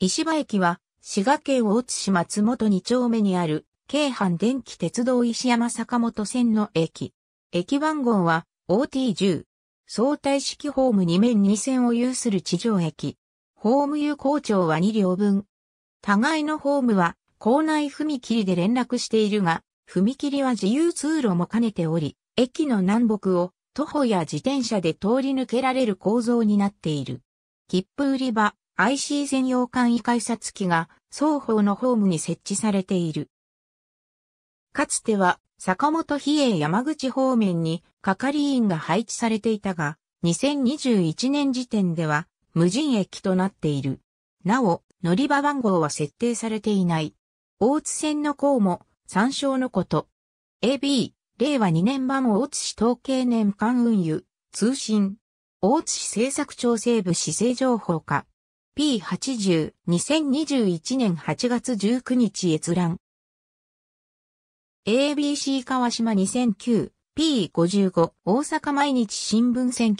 石場駅は、滋賀県大津市松本2丁目にある、京阪電気鉄道石山坂本線の駅。駅番号は OT10。相対式ホーム2面2線を有する地上駅。ホーム有効長は2両分。互いのホームは、校内踏切で連絡しているが、踏切は自由通路も兼ねており、駅の南北を徒歩や自転車で通り抜けられる構造になっている。切符売り場、IC 専用簡易改札機が双方のホームに設置されている。かつては坂本比叡山口方面に係員が配置されていたが、2021年時点では無人駅となっている。なお、乗り場番号は設定されていない。大津線の項も参照のこと。AB、令和2年版大津市統計年間運輸、通信。大津市政策調整部市政情報課。P80、2021年8月19日閲覧。ABC 川島2009、P55、大阪毎日新聞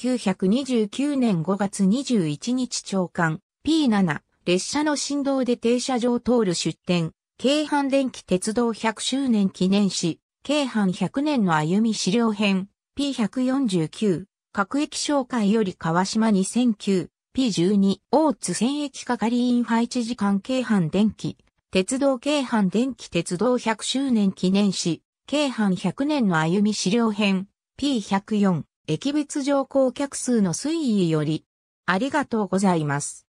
1929年5月21日朝刊、P7、列車の振動で停車場通る出店、京阪電気鉄道100周年記念誌、京阪100年の歩み資料編、P149、各駅紹介より川島2009、P12 大津線駅係員配置時間京阪電気、鉄道京阪電気鉄道100周年記念誌、京阪100年の歩み資料編、P104 駅別乗降客数の推移より、ありがとうございます。